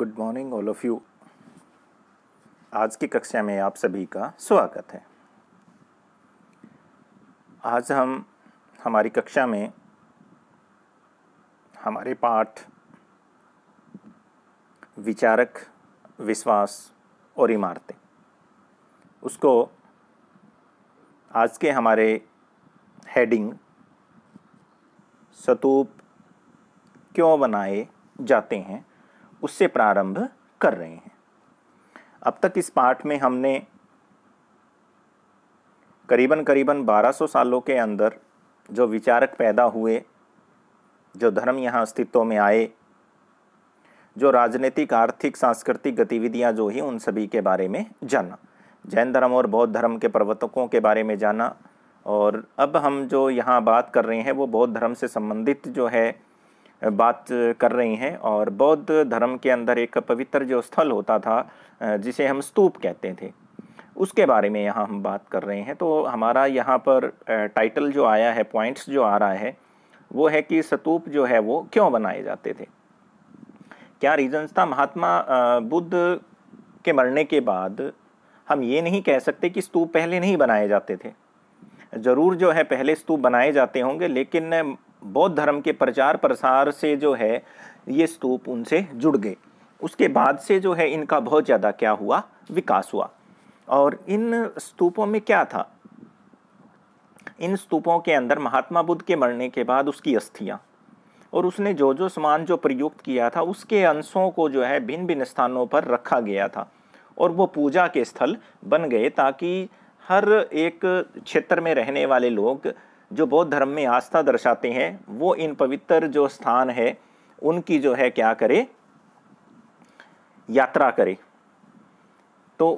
good morning all of you आज की कक्षा में आप सभी का स्वागत है आज हम हमारी कक्षा में हमारे पाठ विचारक विश्वास और इमारतें उसको आज के हमारे हेडिंग सतूप क्यों बनाए जाते हैं उससे प्रारंभ कर रहे हैं अब तक इस पाठ में हमने करीबन करीबन 1200 सालों के अंदर जो विचारक पैदा हुए जो धर्म यहाँ अस्तित्व में आए जो राजनीतिक आर्थिक सांस्कृतिक गतिविधियाँ जो ही उन सभी के बारे में जाना जैन धर्म और बौद्ध धर्म के प्रवर्तकों के बारे में जाना और अब हम जो यहाँ बात कर रहे हैं वो बौद्ध धर्म से संबंधित जो है बात कर रही हैं और बौद्ध धर्म के अंदर एक पवित्र जो स्थल होता था जिसे हम स्तूप कहते थे उसके बारे में यहाँ हम बात कर रहे हैं तो हमारा यहाँ पर टाइटल जो आया है पॉइंट्स जो आ रहा है वो है कि स्तूप जो है वो क्यों बनाए जाते थे क्या रीजन्स था महात्मा बुद्ध के मरने के बाद हम ये नहीं कह सकते कि स्तूप पहले नहीं बनाए जाते थे ज़रूर जो है पहले स्तूप बनाए जाते होंगे लेकिन बौद्ध धर्म के प्रचार प्रसार से जो है ये स्तूप उनसे जुड़ गए उसके बाद से जो है इनका बहुत ज़्यादा क्या हुआ विकास हुआ और इन स्तूपों में क्या था इन स्तूपों के अंदर महात्मा बुद्ध के मरने के बाद उसकी अस्थियाँ और उसने जो जो सामान जो प्रयुक्त किया था उसके अंशों को जो है भिन्न भिन्न स्थानों पर रखा गया था और वो पूजा के स्थल बन गए ताकि हर एक क्षेत्र में रहने वाले लोग जो बौद्ध धर्म में आस्था दर्शाते हैं वो इन पवित्र जो स्थान है उनकी जो है क्या करे यात्रा करे तो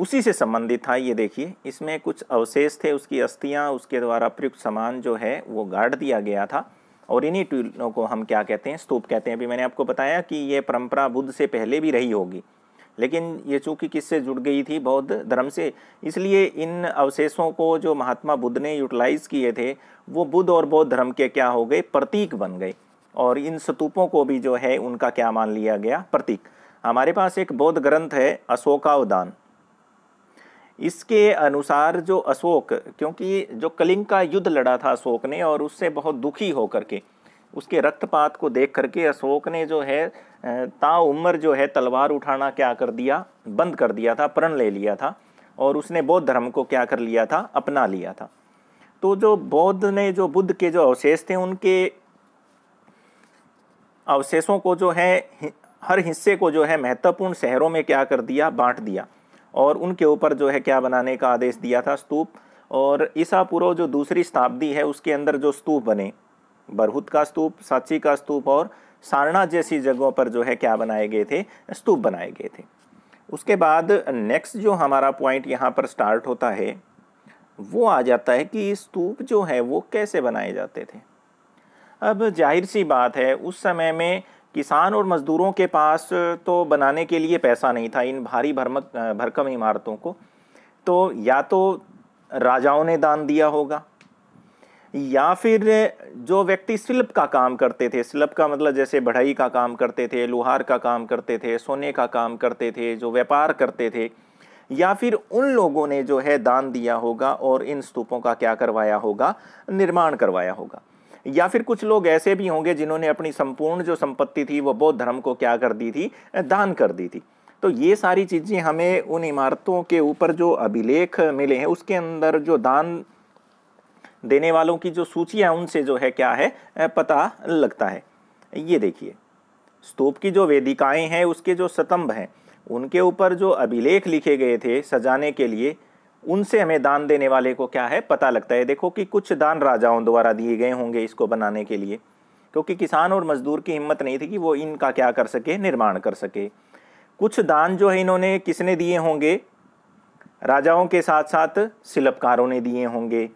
उसी से संबंधित था ये देखिए इसमें कुछ अवशेष थे उसकी अस्थियाँ उसके द्वारा प्रयुक्त सामान जो है वो गाड़ दिया गया था और इन्हीं टूलों को हम क्या कहते हैं स्तूप कहते हैं अभी मैंने आपको बताया कि ये परंपरा बुद्ध से पहले भी रही होगी लेकिन ये चूंकि किससे जुड़ गई थी बौद्ध धर्म से इसलिए इन अवशेषों को जो महात्मा बुद्ध ने यूटिलाइज़ किए थे वो बुद्ध और बौद्ध धर्म के क्या हो गए प्रतीक बन गए और इन स्तूपों को भी जो है उनका क्या मान लिया गया प्रतीक हमारे पास एक बौद्ध ग्रंथ है अशोकावदान इसके अनुसार जो अशोक क्योंकि जो कलिंग का युद्ध लड़ा था अशोक ने और उससे बहुत दुखी होकर के उसके रक्तपात को देख करके अशोक ने जो है उम्र जो है तलवार उठाना क्या कर दिया बंद कर दिया था प्रण ले लिया था और उसने बौद्ध धर्म को क्या कर लिया था अपना लिया था तो जो बौद्ध ने जो बुद्ध के जो अवशेष थे उनके अवशेषों को जो है हर हिस्से को जो है महत्वपूर्ण शहरों में क्या कर दिया बांट दिया और उनके ऊपर जो है क्या बनाने का आदेश दिया था स्तूप और ईसा पूर्व जो दूसरी शताब्दी है उसके अंदर जो स्तूप बने बरहुत का स्तूप सांची का स्तूप और सारणा जैसी जगहों पर जो है क्या बनाए गए थे स्तूप बनाए गए थे उसके बाद नेक्स्ट जो हमारा पॉइंट यहाँ पर स्टार्ट होता है वो आ जाता है कि स्तूप जो है वो कैसे बनाए जाते थे अब जाहिर सी बात है उस समय में किसान और मज़दूरों के पास तो बनाने के लिए पैसा नहीं था इन भारी भरमक भरकम इमारतों को तो या तो राजाओं ने दान दिया होगा या फिर जो व्यक्ति शिल्प का काम करते थे शिल्प का मतलब जैसे बढ़ई का काम करते थे लोहार का काम करते थे सोने का काम करते थे जो व्यापार करते थे या फिर उन लोगों ने जो है दान दिया होगा और इन स्तूपों का क्या करवाया होगा निर्माण करवाया होगा या फिर कुछ लोग ऐसे भी होंगे जिन्होंने अपनी संपूर्ण जो संपत्ति थी वो बौद्ध धर्म को क्या कर दी थी दान कर दी थी तो ये सारी चीज़ें हमें उन इमारतों के ऊपर जो अभिलेख मिले हैं उसके अंदर जो दान देने वालों की जो सूची है उनसे जो है क्या है पता लगता है ये देखिए स्तूप की जो वेदिकाएं हैं उसके जो स्तंभ हैं उनके ऊपर जो अभिलेख लिखे गए थे सजाने के लिए उनसे हमें दान देने वाले को क्या है पता लगता है देखो कि कुछ दान राजाओं द्वारा दिए गए होंगे इसको बनाने के लिए क्योंकि किसान और मजदूर की हिम्मत नहीं थी कि वो इनका क्या कर सके निर्माण कर सके कुछ दान जो है इन्होंने किसने दिए होंगे राजाओं के साथ साथ शिल्पकारों ने दिए होंगे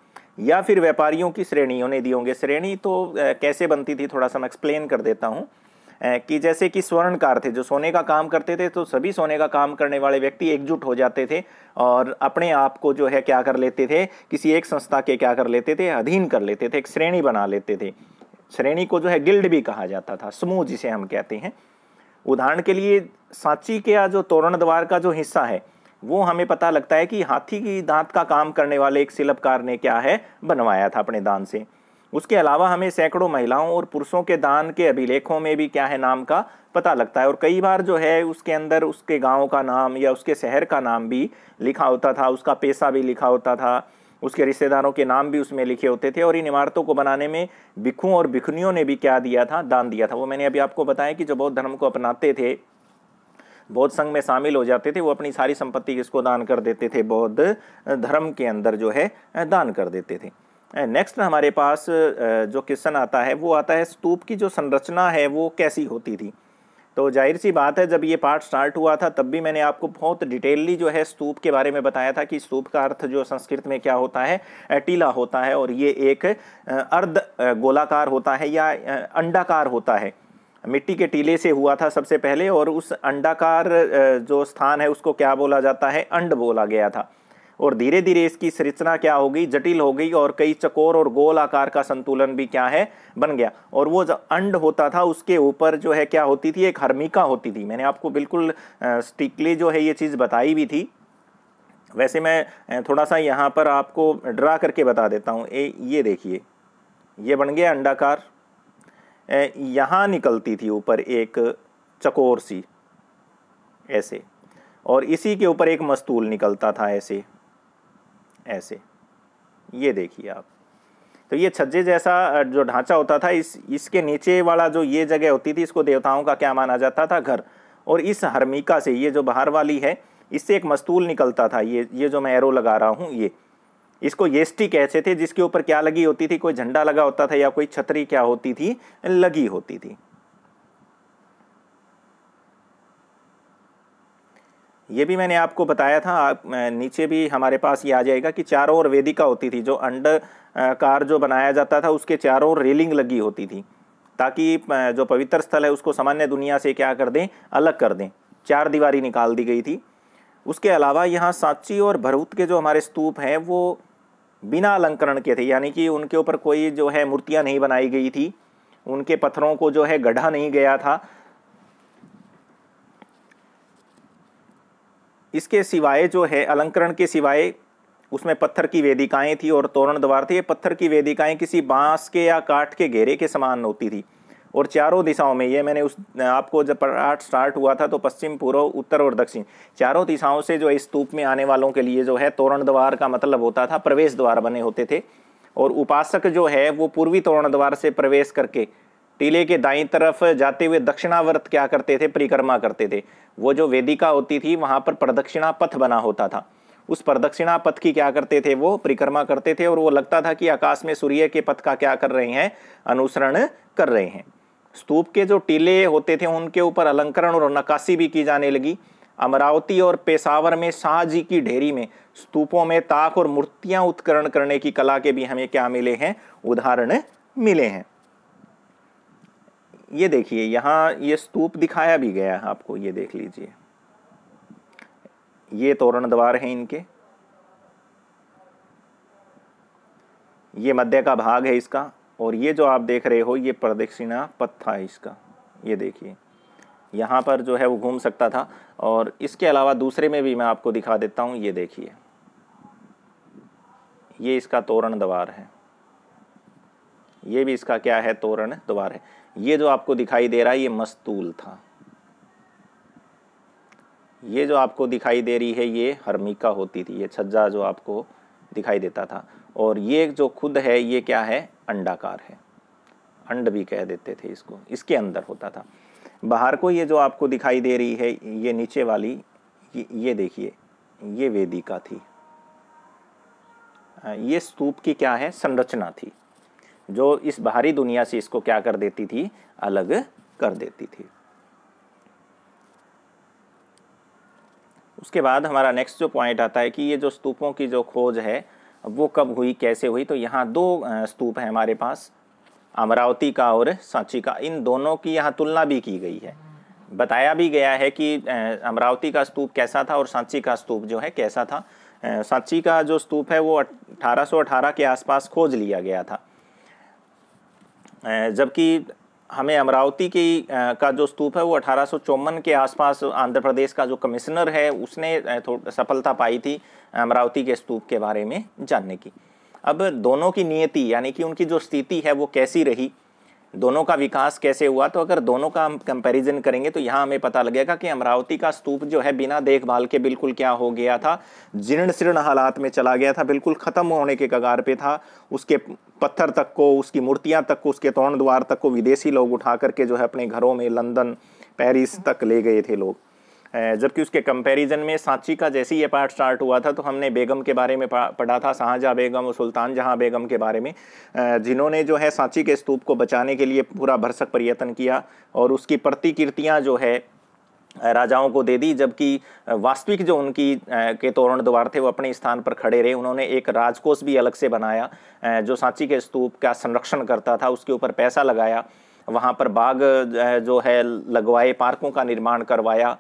या फिर व्यापारियों की श्रेणियों ने दिए होंगे श्रेणी तो कैसे बनती थी थोड़ा सा मैं एक्सप्लेन कर देता हूँ कि जैसे कि स्वर्णकार थे जो सोने का काम करते थे तो सभी सोने का काम करने वाले व्यक्ति एकजुट हो जाते थे और अपने आप को जो है क्या कर लेते थे किसी एक संस्था के क्या कर लेते थे अधीन कर लेते थे एक श्रेणी बना लेते थे श्रेणी को जो है गिल्ड भी कहा जाता था समूह जिसे हम कहते हैं उदाहरण के लिए सांची के जो तोरण द्वार का जो हिस्सा है वो हमें पता लगता है कि हाथी की दांत का काम करने वाले एक शिल्पकार ने क्या है बनवाया था अपने दान से उसके अलावा हमें सैकड़ों महिलाओं और पुरुषों के दान के अभिलेखों में भी क्या है नाम का पता लगता है और कई बार जो है उसके अंदर उसके गाँव का नाम या उसके शहर का नाम भी लिखा होता था उसका पेशा भी लिखा होता था उसके रिश्तेदारों के नाम भी उसमें लिखे होते थे और इन इमारतों को बनाने में भिखुओं और भिखनियों ने भी क्या दिया था दान दिया था वो मैंने अभी आपको बताया कि जो बौद्ध धर्म को अपनाते थे बौद्ध संघ में शामिल हो जाते थे वो अपनी सारी संपत्ति किसको दान कर देते थे बौद्ध धर्म के अंदर जो है दान कर देते थे नेक्स्ट हमारे पास जो क्वेश्चन आता है वो आता है स्तूप की जो संरचना है वो कैसी होती थी तो जाहिर सी बात है जब ये पार्ट स्टार्ट हुआ था तब भी मैंने आपको बहुत डिटेलली जो है स्तूप के बारे में बताया था कि स्तूप का अर्थ जो संस्कृत में क्या होता है टीला होता है और ये एक अर्ध गोलाकार होता है या अंडाकार होता है मिट्टी के टीले से हुआ था सबसे पहले और उस अंडाकार जो स्थान है उसको क्या बोला जाता है अंड बोला गया था और धीरे धीरे इसकी संरचना क्या हो गई जटिल हो गई और कई चकोर और गोल आकार का संतुलन भी क्या है बन गया और वो जो अंड होता था उसके ऊपर जो है क्या होती थी एक हर्मिका होती थी मैंने आपको बिल्कुल स्टिकली जो है ये चीज़ बताई भी थी वैसे मैं थोड़ा सा यहाँ पर आपको ड्रा करके बता देता हूँ ये देखिए ये बन गया अंडाकार यहाँ निकलती थी ऊपर एक चकोर सी ऐसे और इसी के ऊपर एक मस्तूल निकलता था ऐसे ऐसे ये देखिए आप तो ये छज्जे जैसा जो ढांचा होता था इस इसके नीचे वाला जो ये जगह होती थी इसको देवताओं का क्या माना जाता था घर और इस हर्मिका से ये जो बाहर वाली है इससे एक मस्तूल निकलता था ये ये जो मैं एरो लगा रहा हूँ ये इसको येस्टी कहते थे जिसके ऊपर क्या लगी होती थी कोई झंडा लगा होता था या कोई छतरी क्या होती थी लगी होती थी ये भी मैंने आपको बताया था आप, नीचे भी हमारे पास ये आ जाएगा कि चारों ओर वेदिका होती थी जो अंडर कार जो बनाया जाता था उसके चारों ओर रेलिंग लगी होती थी ताकि जो पवित्र स्थल है उसको सामान्य दुनिया से क्या कर दें अलग कर दें चार दीवारी निकाल दी गई थी उसके अलावा यहाँ सांची और भरूत के जो हमारे स्तूप हैं वो बिना अलंकरण के थे यानी कि उनके ऊपर कोई जो है मूर्तियां नहीं बनाई गई थी उनके पत्थरों को जो है गढ़ा नहीं गया था इसके सिवाय जो है अलंकरण के सिवाय उसमें पत्थर की वेदिकाएं थी और तोरण द्वार थे ये पत्थर की वेदिकाएं किसी बांस के या काठ के घेरे के समान होती थी और चारों दिशाओं में ये मैंने उस आपको जब पाठ स्टार्ट हुआ था तो पश्चिम पूर्व उत्तर और दक्षिण चारों दिशाओं से जो इस स्तूप में आने वालों के लिए जो है तोरण द्वार का मतलब होता था प्रवेश द्वार बने होते थे और उपासक जो है वो पूर्वी तोरण द्वार से प्रवेश करके टीले के दाई तरफ जाते हुए दक्षिणावर्त क्या करते थे परिक्रमा करते थे वो जो वेदिका होती थी वहाँ पर प्रदक्षिणा पथ बना होता था उस प्रदक्षिणा पथ की क्या करते थे वो परिक्रमा करते थे और वो लगता था कि आकाश में सूर्य के पथ का क्या कर रहे हैं अनुसरण कर रहे हैं स्तूप के जो टीले होते थे उनके ऊपर अलंकरण और नक्काशी भी की जाने लगी अमरावती और पेशावर में शाहजी की ढेरी में स्तूपों में ताक और मूर्तियां उत्करण करने की कला के भी हमें क्या मिले हैं उदाहरण मिले हैं ये देखिए यहाँ ये स्तूप दिखाया भी गया है आपको ये देख लीजिए ये तोरण द्वार है इनके ये मध्य का भाग है इसका और ये जो आप देख रहे हो ये प्रदक्षिणा पथ था इसका ये देखिए यहाँ पर जो है वो घूम सकता था और इसके अलावा दूसरे में भी मैं आपको दिखा देता हूँ ये देखिए ये इसका तोरण द्वार है ये भी इसका क्या है तोरण द्वार है ये जो आपको दिखाई दे रहा है ये मस्तूल था ये जो आपको दिखाई दे रही है ये हर्मिका होती थी ये छज्जा जो आपको दिखाई देता था और ये जो खुद है ये क्या है अंडाकार है अंड भी कह देते थे इसको इसके अंदर होता था बाहर को ये जो आपको दिखाई दे रही है ये नीचे वाली ये, देखिए ये वेदिका थी ये स्तूप की क्या है संरचना थी जो इस बाहरी दुनिया से इसको क्या कर देती थी अलग कर देती थी उसके बाद हमारा नेक्स्ट जो पॉइंट आता है कि ये जो स्तूपों की जो खोज है वो कब हुई कैसे हुई तो यहाँ दो स्तूप हैं हमारे पास अमरावती का और सांची का इन दोनों की यहाँ तुलना भी की गई है बताया भी गया है कि अमरावती का स्तूप कैसा था और सांची का स्तूप जो है कैसा था सांची का जो स्तूप है वो 1818 के आसपास खोज लिया गया था जबकि हमें अमरावती की का जो स्तूप है वो अठारह के आसपास आंध्र प्रदेश का जो कमिश्नर है उसने सफलता पाई थी अमरावती के स्तूप के बारे में जानने की अब दोनों की नियति यानी कि उनकी जो स्थिति है वो कैसी रही दोनों का विकास कैसे हुआ तो अगर दोनों का हम कंपेरिजन करेंगे तो यहाँ हमें पता लगेगा कि अमरावती का स्तूप जो है बिना देखभाल के बिल्कुल क्या हो गया था जीर्ण शीर्ण हालात में चला गया था बिल्कुल ख़त्म होने के कगार पे था उसके पत्थर तक को उसकी मूर्तियाँ तक को उसके तोड़ द्वार तक को विदेशी लोग उठा करके जो है अपने घरों में लंदन पेरिस तक ले गए थे लोग जबकि उसके कंपैरिजन में सांची का जैसे ही ये पार्ट स्टार्ट हुआ था तो हमने बेगम के बारे में पढ़ा था शाहजहाँ बेगम और सुल्तान जहाँ बेगम के बारे में जिन्होंने जो है सांची के स्तूप को बचाने के लिए पूरा भरसक प्रयत्न किया और उसकी प्रतिकृतियाँ जो है राजाओं को दे दी जबकि वास्तविक जो उनकी के तोरण द्वार थे वो अपने स्थान पर खड़े रहे उन्होंने एक राजकोष भी अलग से बनाया जो सांची के स्तूप का संरक्षण करता था उसके ऊपर पैसा लगाया वहाँ पर बाग जो है लगवाए पार्कों का निर्माण करवाया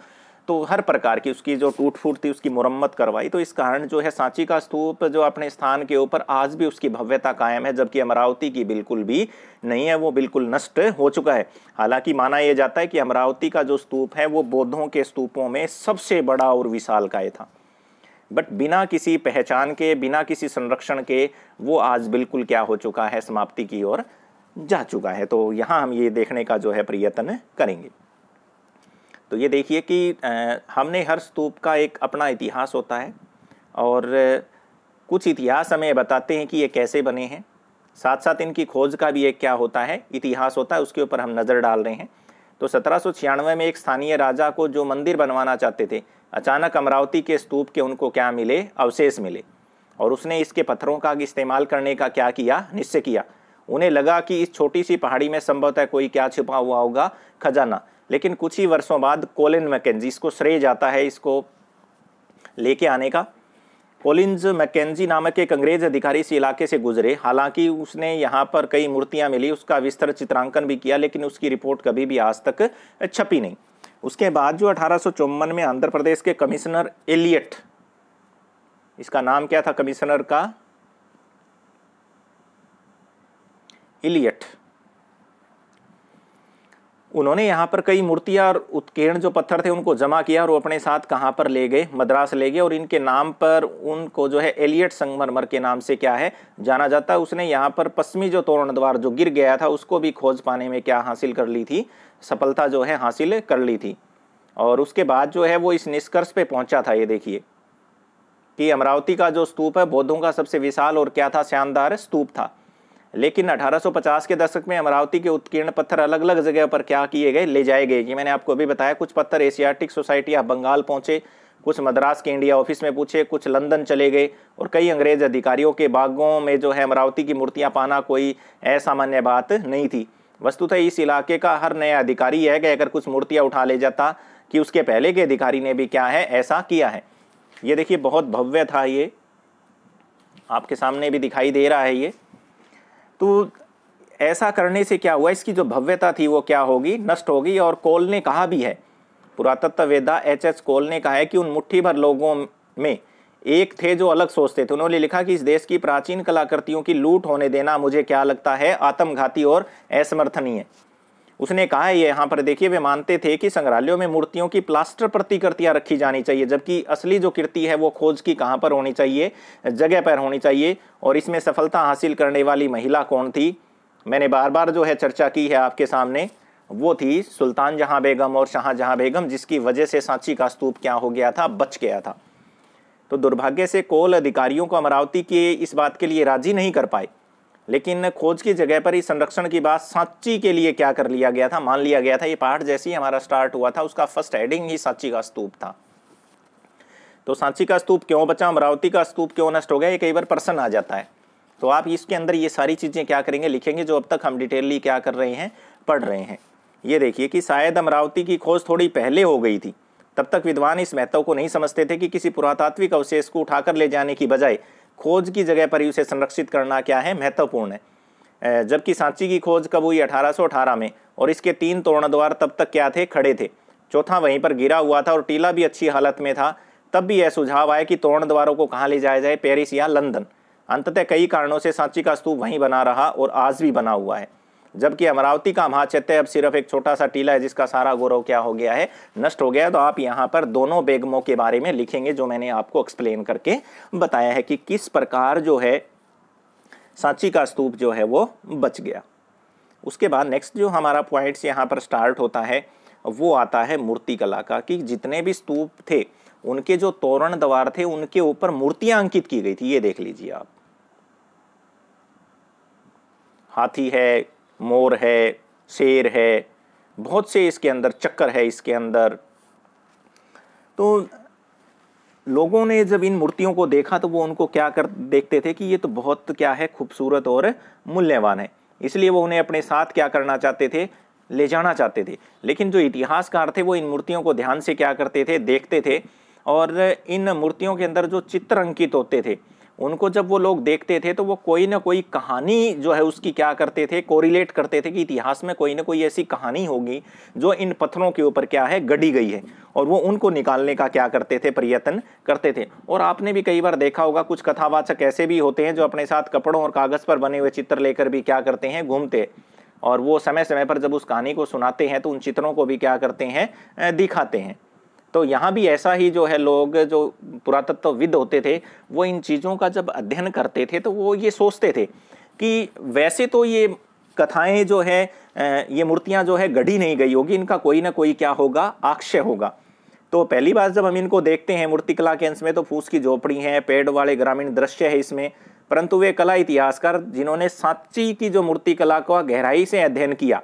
तो हर प्रकार की उसकी जो टूट फूट थी उसकी मुरम्मत करवाई तो इस कारण जो है सांची का स्तूप जो अपने स्थान के ऊपर आज भी उसकी भव्यता कायम है जबकि अमरावती की बिल्कुल भी नहीं है वो बिल्कुल नष्ट हो चुका है हालांकि माना यह जाता है कि अमरावती का जो स्तूप है वो बौद्धों के स्तूपों में सबसे बड़ा और विशाल था बट बिना किसी पहचान के बिना किसी संरक्षण के वो आज बिल्कुल क्या हो चुका है समाप्ति की ओर जा चुका है तो यहाँ हम ये देखने का जो है प्रयत्न करेंगे तो ये देखिए कि हमने हर स्तूप का एक अपना इतिहास होता है और कुछ इतिहास हमें बताते हैं कि ये कैसे बने हैं साथ साथ इनकी खोज का भी एक क्या होता है इतिहास होता है उसके ऊपर हम नज़र डाल रहे हैं तो सत्रह में एक स्थानीय राजा को जो मंदिर बनवाना चाहते थे अचानक अमरावती के स्तूप के उनको क्या मिले अवशेष मिले और उसने इसके पत्थरों का इस्तेमाल करने का क्या किया निश्चय किया उन्हें लगा कि इस छोटी सी पहाड़ी में संभवतः कोई क्या छिपा हुआ होगा खजाना लेकिन कुछ ही वर्षों बाद कोलिन मैकेजी इसको श्रेय जाता है इसको लेके आने का कोलिंज मैकेजी नामक एक अंग्रेज अधिकारी इस इलाके से गुजरे हालांकि उसने यहाँ पर कई मूर्तियाँ मिली उसका विस्तृत चित्रांकन भी किया लेकिन उसकी रिपोर्ट कभी भी आज तक छपी नहीं उसके बाद जो अठारह में आंध्र प्रदेश के कमिश्नर एलियट इसका नाम क्या था कमिश्नर का इलियट उन्होंने यहाँ पर कई मूर्तियाँ और उत्कीर्ण जो पत्थर थे उनको जमा किया और वो अपने साथ कहाँ पर ले गए मद्रास ले गए और इनके नाम पर उनको जो है एलियट संगमरमर के नाम से क्या है जाना जाता है उसने यहाँ पर पश्चिमी जो तोरण द्वार जो गिर गया था उसको भी खोज पाने में क्या हासिल कर ली थी सफलता जो है हासिल कर ली थी और उसके बाद जो है वो इस निष्कर्ष पर पहुंचा था ये देखिए कि अमरावती का जो स्तूप है बौद्धों का सबसे विशाल और क्या था शानदार स्तूप था लेकिन 1850 के दशक में अमरावती के उत्कीर्ण पत्थर अलग अलग जगह पर क्या किए गए ले जाए गए कि मैंने आपको अभी बताया कुछ पत्थर एशियाटिक सोसाइटी ऑफ बंगाल पहुंचे कुछ मद्रास के इंडिया ऑफिस में पूछे कुछ लंदन चले गए और कई अंग्रेज अधिकारियों के बागों में जो है अमरावती की मूर्तियाँ पाना कोई असामान्य बात नहीं थी वस्तुतः इस इलाके का हर नया अधिकारी यह कहकर कुछ मूर्तियाँ उठा ले जाता कि उसके पहले के अधिकारी ने भी क्या है ऐसा किया है ये देखिए बहुत भव्य था ये आपके सामने भी दिखाई दे रहा है ये तो ऐसा करने से क्या हुआ इसकी जो भव्यता थी वो क्या होगी नष्ट होगी और कोल ने कहा भी है पुरातत्व वेदा एच एच कोल ने कहा है कि उन मुट्ठी भर लोगों में एक थे जो अलग सोचते थे उन्होंने लिखा कि इस देश की प्राचीन कलाकृतियों की लूट होने देना मुझे क्या लगता है आत्मघाती और असमर्थनीय उसने कहा है ये यहाँ पर देखिए वे मानते थे कि संग्रहालयों में मूर्तियों की प्लास्टर प्रतिकृतियाँ रखी जानी चाहिए जबकि असली जो कृति है वो खोज की कहाँ पर होनी चाहिए जगह पर होनी चाहिए और इसमें सफलता हासिल करने वाली महिला कौन थी मैंने बार बार जो है चर्चा की है आपके सामने वो थी सुल्तान जहाँ बेगम और शाहजहाँ बेगम जिसकी वजह से सांची का स्तूप क्या हो गया था बच गया था तो दुर्भाग्य से कोल अधिकारियों को अमरावती के इस बात के लिए राजी नहीं कर पाए लेकिन खोज की जगह पर ही संरक्षण की बात सांची के लिए क्या कर लिया गया था मान लिया गया था ये पाठ जैसे ही हमारा स्टार्ट हुआ था उसका फर्स्ट हेडिंग ही सांची का स्तूप था तो सांची का स्तूप क्यों बचा अमरावती का स्तूप क्यों नष्ट हो गया ये कई बार प्रश्न आ जाता है तो आप इसके अंदर ये सारी चीज़ें क्या करेंगे लिखेंगे जो अब तक हम डिटेलली क्या कर रहे हैं पढ़ रहे हैं ये देखिए कि शायद अमरावती की खोज थोड़ी पहले हो गई थी तब तक विद्वान इस महत्व को नहीं समझते थे कि किसी पुरातात्विक अवशेष को उठाकर ले जाने की बजाय खोज की जगह पर ही उसे संरक्षित करना क्या है महत्वपूर्ण है जबकि सांची की खोज कब हुई 1818 में और इसके तीन द्वार तब तक क्या थे खड़े थे चौथा वहीं पर गिरा हुआ था और टीला भी अच्छी हालत में था तब भी यह सुझाव आया कि तोरण द्वारों को कहाँ ले जाया जाए पेरिस या लंदन अंततः कई कारणों से सांची का स्तूप वहीं बना रहा और आज भी बना हुआ है जबकि अमरावती का महाचैत्य अब सिर्फ एक छोटा सा टीला है जिसका सारा गौरव क्या हो गया है नष्ट हो गया तो आप यहाँ पर दोनों बेगमों के बारे में लिखेंगे जो मैंने आपको एक्सप्लेन करके बताया है कि किस प्रकार जो है सांची का स्तूप जो है वो बच गया उसके बाद नेक्स्ट जो हमारा पॉइंट्स यहाँ पर स्टार्ट होता है वो आता है मूर्ति कला का कि जितने भी स्तूप थे उनके जो तोरण द्वार थे उनके ऊपर मूर्तियां अंकित की गई थी ये देख लीजिए आप हाथी है मोर है शेर है बहुत से इसके अंदर चक्कर है इसके अंदर तो लोगों ने जब इन मूर्तियों को देखा तो वो उनको क्या कर देखते थे कि ये तो बहुत क्या है खूबसूरत और मूल्यवान है इसलिए वो उन्हें अपने साथ क्या करना चाहते थे ले जाना चाहते थे लेकिन जो इतिहासकार थे वो इन मूर्तियों को ध्यान से क्या करते थे देखते थे और इन मूर्तियों के अंदर जो चित्र अंकित होते थे उनको जब वो लोग देखते थे तो वो कोई ना कोई कहानी जो है उसकी क्या करते थे कोरिलेट करते थे कि इतिहास में कोई ना कोई ऐसी कहानी होगी जो इन पत्थरों के ऊपर क्या है गढ़ी गई है और वो उनको निकालने का क्या करते थे प्रयत्न करते थे और आपने भी कई बार देखा होगा कुछ कथावाचक ऐसे भी होते हैं जो अपने साथ कपड़ों और कागज़ पर बने हुए चित्र लेकर भी क्या करते हैं घूमते और वो समय समय पर जब उस कहानी को सुनाते हैं तो उन चित्रों को भी क्या करते हैं दिखाते हैं तो यहाँ भी ऐसा ही जो है लोग जो पुरातत्वविद होते थे वो इन चीज़ों का जब अध्ययन करते थे तो वो ये सोचते थे कि वैसे तो ये कथाएं जो है ये मूर्तियाँ जो है गढ़ी नहीं गई होगी इनका कोई ना कोई क्या होगा आक्षय होगा तो पहली बार जब हम इनको देखते हैं मूर्तिकला के अंश में तो फूस की झोपड़ी है पेड़ वाले ग्रामीण दृश्य है इसमें परंतु वे कला इतिहासकार जिन्होंने सांची की जो मूर्तिकला का गहराई से अध्ययन किया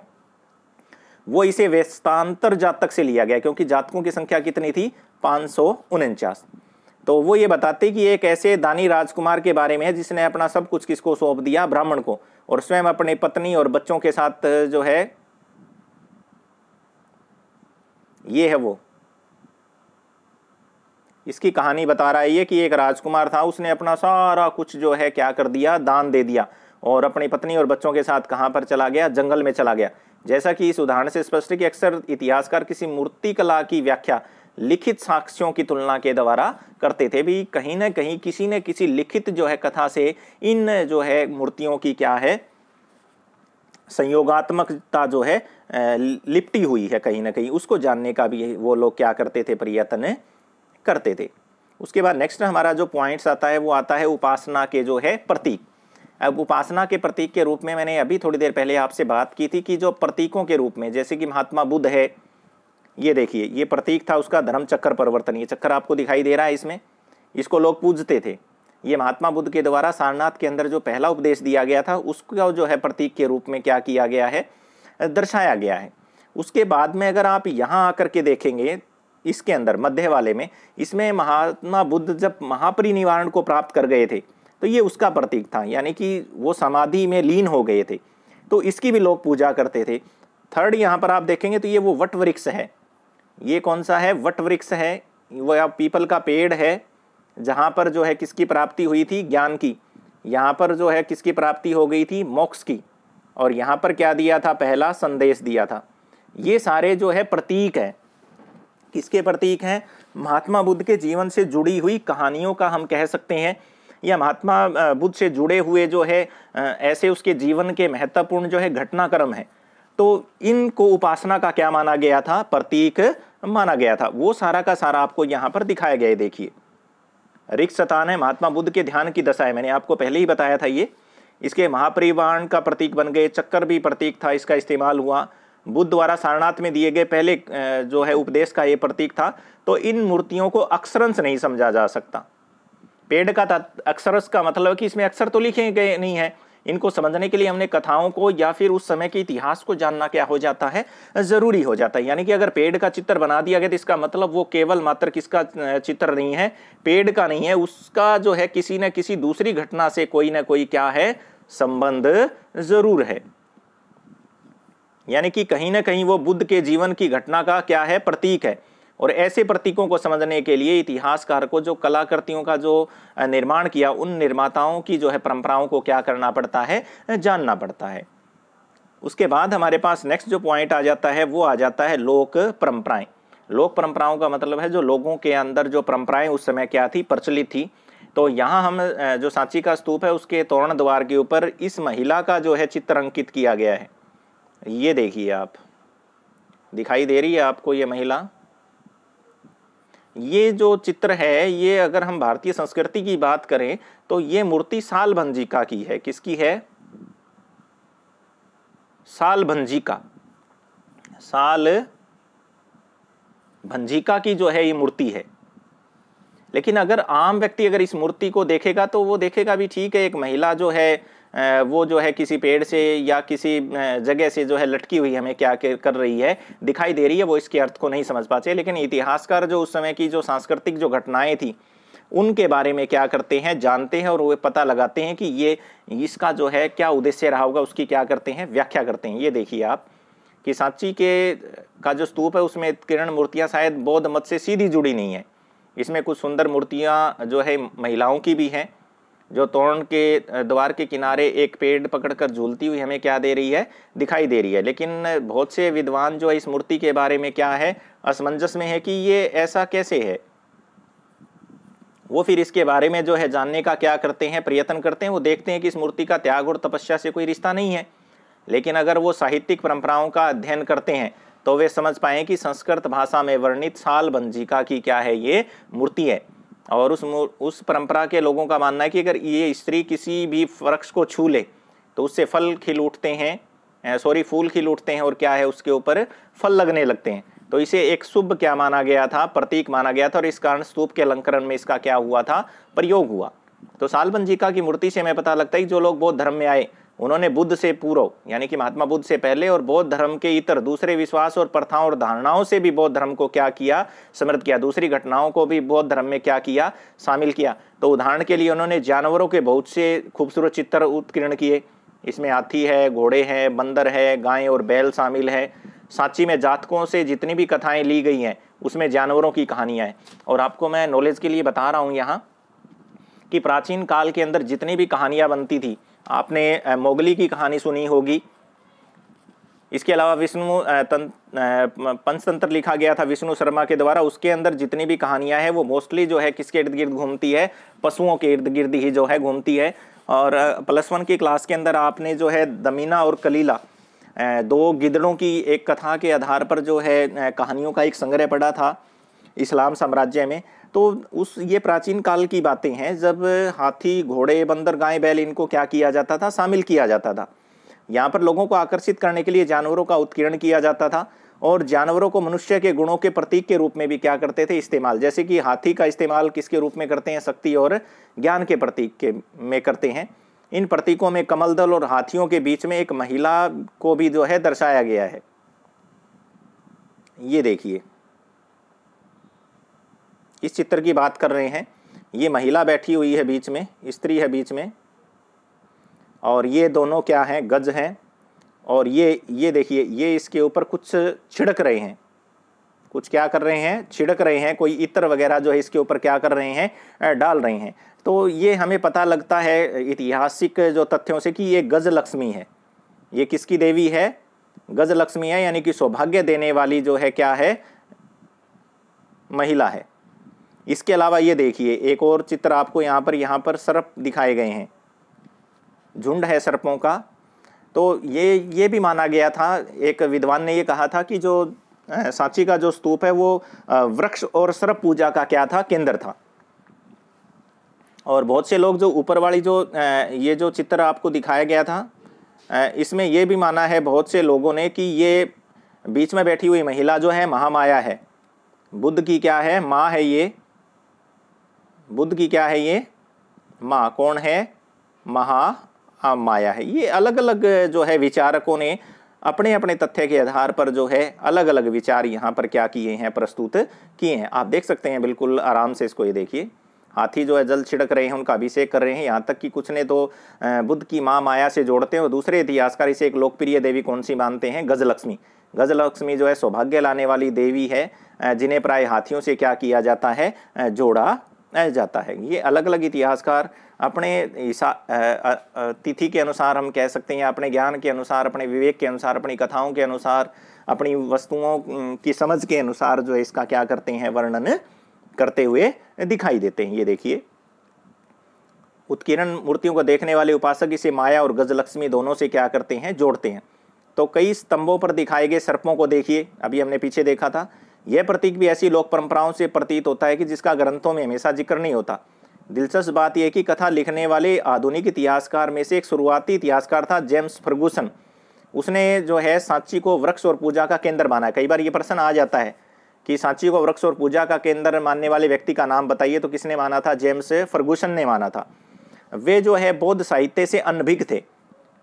वो इसे वेस्तांतर जातक से लिया गया क्योंकि जातकों की संख्या कितनी थी पाँच तो वो ये बताते कि एक ऐसे दानी राजकुमार के बारे में है जिसने अपना सब कुछ किसको सौंप दिया ब्राह्मण को और स्वयं अपने पत्नी और बच्चों के साथ जो है ये है वो इसकी कहानी बता रहा है ये कि एक राजकुमार था उसने अपना सारा कुछ जो है क्या कर दिया दान दे दिया और अपनी पत्नी और बच्चों के साथ कहाँ पर चला गया जंगल में चला गया जैसा कि इस उदाहरण से स्पष्ट है कि अक्सर इतिहासकार किसी मूर्ति कला की व्याख्या लिखित साक्ष्यों की तुलना के द्वारा करते थे भी कहीं ना कहीं किसी न किसी लिखित जो है कथा से इन जो है मूर्तियों की क्या है संयोगात्मकता जो है लिपटी हुई है कहीं ना कहीं उसको जानने का भी वो लोग क्या करते थे प्रयत्न करते थे उसके बाद नेक्स्ट हमारा जो पॉइंट्स आता है वो आता है उपासना के जो है प्रतीक अब उपासना के प्रतीक के रूप में मैंने अभी थोड़ी देर पहले आपसे बात की थी कि जो प्रतीकों के रूप में जैसे कि महात्मा बुद्ध है ये देखिए ये प्रतीक था उसका धर्म चक्कर परिवर्तन ये चक्कर आपको दिखाई दे रहा है इसमें इसको लोग पूजते थे ये महात्मा बुद्ध के द्वारा सारनाथ के अंदर जो पहला उपदेश दिया गया था उसका जो है प्रतीक के रूप में क्या किया गया है दर्शाया गया है उसके बाद में अगर आप यहाँ आकर के देखेंगे इसके अंदर मध्य वाले में इसमें महात्मा बुद्ध जब महापरिनिवारण को प्राप्त कर गए थे तो ये उसका प्रतीक था यानी कि वो समाधि में लीन हो गए थे तो इसकी भी लोग पूजा करते थे थर्ड यहाँ पर आप देखेंगे तो ये वो वट वृक्ष है ये कौन सा है वट वृक्ष है वह पीपल का पेड़ है जहाँ पर जो है किसकी प्राप्ति हुई थी ज्ञान की यहाँ पर जो है किसकी प्राप्ति हो गई थी मोक्ष की और यहाँ पर क्या दिया था पहला संदेश दिया था ये सारे जो है प्रतीक हैं किसके प्रतीक हैं महात्मा बुद्ध के जीवन से जुड़ी हुई कहानियों का हम कह सकते हैं या महात्मा बुद्ध से जुड़े हुए जो है ऐसे उसके जीवन के महत्वपूर्ण जो है घटनाक्रम है तो इनको उपासना का क्या माना गया था प्रतीक माना गया था वो सारा का सारा आपको यहाँ पर दिखाया गया है देखिए रिक्स सतान है महात्मा बुद्ध के ध्यान की दशा है मैंने आपको पहले ही बताया था ये इसके महापरिवाण का प्रतीक बन गए चक्कर भी प्रतीक था इसका इस्तेमाल हुआ बुद्ध द्वारा सारनाथ में दिए गए पहले जो है उपदेश का ये प्रतीक था तो इन मूर्तियों को अक्षरंश नहीं समझा जा सकता पेड़ का अक्षर का मतलब कि इसमें अक्षर तो लिखे गए नहीं है इनको समझने के लिए हमने कथाओं को या फिर उस समय के इतिहास को जानना क्या हो जाता है ज़रूरी हो जाता है यानी कि अगर पेड़ का चित्र बना दिया गया तो इसका मतलब वो केवल मात्र किसका चित्र नहीं है पेड़ का नहीं है उसका जो है किसी न किसी दूसरी घटना से कोई ना कोई क्या है संबंध ज़रूर है यानी कि कहीं ना कहीं वो बुद्ध के जीवन की घटना का क्या है प्रतीक है और ऐसे प्रतीकों को समझने के लिए इतिहासकार को जो कलाकृतियों का जो निर्माण किया उन निर्माताओं की जो है परंपराओं को क्या करना पड़ता है जानना पड़ता है उसके बाद हमारे पास नेक्स्ट जो पॉइंट आ जाता है वो आ जाता है लोक परंपराएं लोक परंपराओं का मतलब है जो लोगों के अंदर जो परंपराएं उस समय क्या थी प्रचलित थी तो यहाँ हम जो सांची का स्तूप है उसके तोरण द्वार के ऊपर इस महिला का जो है चित्र अंकित किया गया है ये देखिए आप दिखाई दे रही है आपको ये महिला ये जो चित्र है ये अगर हम भारतीय संस्कृति की बात करें तो ये मूर्ति साल भंजिका की है किसकी है साल भंजिका साल भंजिका की जो है ये मूर्ति है लेकिन अगर आम व्यक्ति अगर इस मूर्ति को देखेगा तो वो देखेगा भी ठीक है एक महिला जो है वो जो है किसी पेड़ से या किसी जगह से जो है लटकी हुई हमें क्या कर रही है दिखाई दे रही है वो इसके अर्थ को नहीं समझ पाते लेकिन इतिहासकार जो उस समय की जो सांस्कृतिक जो घटनाएँ थी उनके बारे में क्या करते हैं जानते हैं और वो पता लगाते हैं कि ये इसका जो है क्या उद्देश्य रहा होगा उसकी क्या करते हैं व्याख्या करते हैं ये देखिए आप कि सांची के का जो स्तूप है उसमें किरण मूर्तियाँ शायद बौद्ध मत से सीधी जुड़ी नहीं है इसमें कुछ सुंदर मूर्तियाँ जो है महिलाओं की भी हैं जो तोरण के द्वार के किनारे एक पेड़ पकड़कर झूलती हुई हमें क्या दे रही है दिखाई दे रही है लेकिन बहुत से विद्वान जो है इस मूर्ति के बारे में क्या है असमंजस में है कि ये ऐसा कैसे है वो फिर इसके बारे में जो है जानने का क्या करते हैं प्रयत्न करते हैं वो देखते हैं कि इस मूर्ति का त्याग और तपस्या से कोई रिश्ता नहीं है लेकिन अगर वो साहित्यिक परंपराओं का अध्ययन करते हैं तो वे समझ पाए कि संस्कृत भाषा में वर्णित साल बंजिका की क्या है ये मूर्ति है और उस उस परंपरा के लोगों का मानना है कि अगर ये स्त्री किसी भी वृक्ष को छू ले तो उससे फल खिल उठते हैं सॉरी फूल खिल उठते हैं और क्या है उसके ऊपर फल लगने लगते हैं तो इसे एक शुभ क्या माना गया था प्रतीक माना गया था और इस कारण स्तूप के अलंकरण में इसका क्या हुआ था प्रयोग हुआ तो सालबन जी का की मूर्ति से हमें पता लगता है कि जो लोग बौद्ध धर्म में आए उन्होंने बुद्ध से पूर्व यानी कि महात्मा बुद्ध से पहले और बौद्ध धर्म के इतर दूसरे विश्वास और प्रथाओं और धारणाओं से भी बौद्ध धर्म को क्या किया समृद्ध किया दूसरी घटनाओं को भी बौद्ध धर्म में क्या किया शामिल किया तो उदाहरण के लिए उन्होंने जानवरों के बहुत से खूबसूरत चित्र उत्कीर्ण किए इसमें हाथी है घोड़े हैं बंदर है गाय और बैल शामिल है सांची में जातकों से जितनी भी कथाएं ली गई हैं उसमें जानवरों की कहानियाँ हैं और आपको मैं नॉलेज के लिए बता रहा हूँ यहाँ कि प्राचीन काल के अंदर जितनी भी कहानियाँ बनती थी आपने मोगली की कहानी सुनी होगी इसके अलावा विष्णु पंचतंत्र लिखा गया था विष्णु शर्मा के द्वारा उसके अंदर जितनी भी कहानियां हैं वो मोस्टली जो है किसके इर्द गिर्द घूमती है पशुओं के इर्द गिर्द ही जो है घूमती है और प्लस वन की क्लास के अंदर आपने जो है दमीना और कलीला दो गिदड़ों की एक कथा के आधार पर जो है कहानियों का एक संग्रह पड़ा था इस्लाम साम्राज्य में तो उस ये प्राचीन काल की बातें हैं जब हाथी घोड़े बंदर गाय बैल इनको क्या किया जाता था शामिल किया जाता था यहाँ पर लोगों को आकर्षित करने के लिए जानवरों का उत्कीर्ण किया जाता था और जानवरों को मनुष्य के गुणों के प्रतीक के रूप में भी क्या करते थे इस्तेमाल जैसे कि हाथी का इस्तेमाल किसके रूप में करते हैं शक्ति और ज्ञान के प्रतीक के में करते हैं इन प्रतीकों में कमल दल और हाथियों के बीच में एक महिला को भी जो है दर्शाया गया है ये देखिए इस चित्र की बात कर रहे हैं ये महिला बैठी हुई है बीच में स्त्री है बीच में और ये दोनों क्या हैं गज हैं और ये ये देखिए ये इसके ऊपर कुछ छिड़क रहे हैं कुछ क्या कर रहे हैं छिड़क रहे हैं कोई इत्र वगैरह जो है इसके ऊपर क्या कर रहे हैं डाल रहे हैं तो ये हमें पता लगता है ऐतिहासिक जो तथ्यों से कि ये गज लक्ष्मी है ये किसकी देवी है गज लक्ष्मी है यानी कि सौभाग्य देने वाली जो है क्या है महिला है इसके अलावा ये देखिए एक और चित्र आपको यहाँ पर यहाँ पर सर्प दिखाए गए हैं झुंड है सर्पों का तो ये ये भी माना गया था एक विद्वान ने ये कहा था कि जो सांची का जो स्तूप है वो वृक्ष और सर्प पूजा का क्या था केंद्र था और बहुत से लोग जो ऊपर वाली जो ये जो चित्र आपको दिखाया गया था इसमें ये भी माना है बहुत से लोगों ने कि ये बीच में बैठी हुई महिला जो है महामाया है बुद्ध की क्या है माँ है ये बुद्ध की क्या है ये माँ कौन है महा माया है ये अलग अलग जो है विचारकों ने अपने अपने तथ्य के आधार पर जो है अलग अलग विचार यहाँ पर क्या किए हैं प्रस्तुत किए हैं आप देख सकते हैं बिल्कुल आराम से इसको ये देखिए हाथी जो है जल छिड़क रहे हैं उनका अभिषेक कर रहे हैं यहाँ तक कि कुछ ने तो बुद्ध की माँ माया से जोड़ते हैं और दूसरे इतिहासकार इसे एक लोकप्रिय देवी कौन सी मानते हैं गजलक्ष्मी गजलक्ष्मी जो है सौभाग्य लाने वाली देवी है जिन्हें प्राय हाथियों से क्या किया जाता है जोड़ा जाता है ये अलग अलग इतिहासकार अपने तिथि के अनुसार हम कह सकते हैं अपने ज्ञान के अनुसार अपने विवेक के अनुसार अपनी कथाओं के अनुसार अपनी वस्तुओं की समझ के अनुसार जो इसका क्या करते हैं वर्णन करते हुए दिखाई देते हैं ये देखिए उत्कीर्ण मूर्तियों को देखने वाले उपासक इसे माया और गजलक्ष्मी दोनों से क्या करते हैं जोड़ते हैं तो कई स्तंभों पर दिखाए गए सर्पों को देखिए अभी हमने पीछे देखा था यह प्रतीक भी ऐसी लोक परंपराओं से प्रतीत होता है कि जिसका ग्रंथों में हमेशा जिक्र नहीं होता दिलचस्प बात यह कि कथा लिखने वाले आधुनिक इतिहासकार में से एक शुरुआती इतिहासकार था जेम्स फर्गूसन उसने जो है सांची को वृक्ष और पूजा का केंद्र माना है कई बार ये प्रश्न आ जाता है कि सांची को वृक्ष और पूजा का केंद्र मानने वाले व्यक्ति का नाम बताइए तो किसने माना था जेम्स फर्गूसन ने माना था वे जो है बौद्ध साहित्य से अनभिज्ञ थे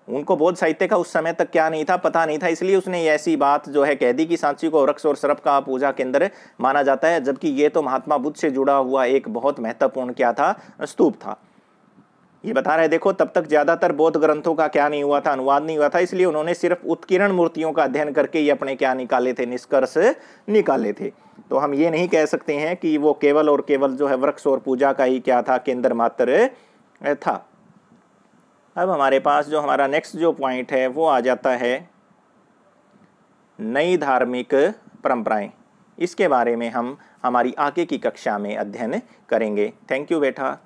उनको बौद्ध साहित्य का उस समय तक क्या नहीं था पता नहीं था इसलिए उसने ऐसी बात जो है कह दी कि सांची को वृक्ष और सरप का पूजा केंद्र माना जाता है जबकि ये तो महात्मा बुद्ध से जुड़ा हुआ एक बहुत महत्वपूर्ण क्या था स्तूप था ये बता रहे देखो तब तक ज़्यादातर बौद्ध ग्रंथों का क्या नहीं हुआ था अनुवाद नहीं हुआ था इसलिए उन्होंने सिर्फ उत्कीर्ण मूर्तियों का अध्ययन करके ये अपने क्या निकाले थे निष्कर्ष निकाले थे तो हम ये नहीं कह सकते हैं कि वो केवल और केवल जो है वृक्ष और पूजा का ही क्या था केंद्र मात्र था अब हमारे पास जो हमारा नेक्स्ट जो पॉइंट है वो आ जाता है नई धार्मिक परंपराएं इसके बारे में हम हमारी आगे की कक्षा में अध्ययन करेंगे थैंक यू बेटा